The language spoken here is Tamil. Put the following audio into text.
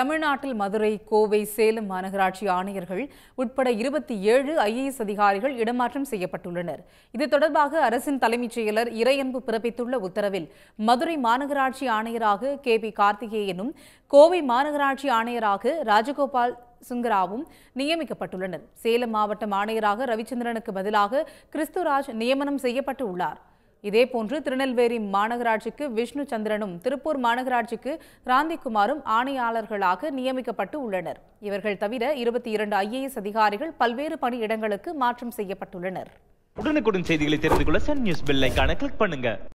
தமிழ்நாட்டில் மதுரை கோவை சேலம் மாநகராட்சி ஆணையர்கள் உட்பட இருபத்தி ஏழு ஐஏஎஸ் அதிகாரிகள் இடமாற்றம் செய்யப்பட்டுள்ளனர் இது தொடர்பாக அரசின் தலைமைச் செயலர் இறையன்பு பிறப்பித்துள்ள உத்தரவில் மதுரை மாநகராட்சி ஆணையராக கே பி கார்த்திகேயனும் கோவை மாநகராட்சி ஆணையராக ராஜகோபால் சுங்கராவும் நியமிக்கப்பட்டுள்ளனர் சேலம் மாவட்டம் ஆணையராக ரவிச்சந்திரனுக்கு பதிலாக கிறிஸ்துராஜ் நியமனம் செய்யப்பட்டு உள்ளார் இதேபோன்று திருநெல்வேலி மாநகராட்சிக்கு விஷ்ணு சந்திரனும் திருப்பூர் மாநகராட்சிக்கு ராந்திக்குமாரும் ஆணையாளர்களாக நியமிக்கப்பட்டு உள்ளனர் இவர்கள் தவிர இருபத்தி இரண்டு ஐஏஎஸ் அதிகாரிகள் பல்வேறு பணியிடங்களுக்கு மாற்றம் செய்யப்பட்டுள்ளனர் உடனுக்குடன் செய்திகளை தெரிந்து கொள்ள சன் நியூஸ் பெல் ஐக்கான கிளிக் பண்ணுங்க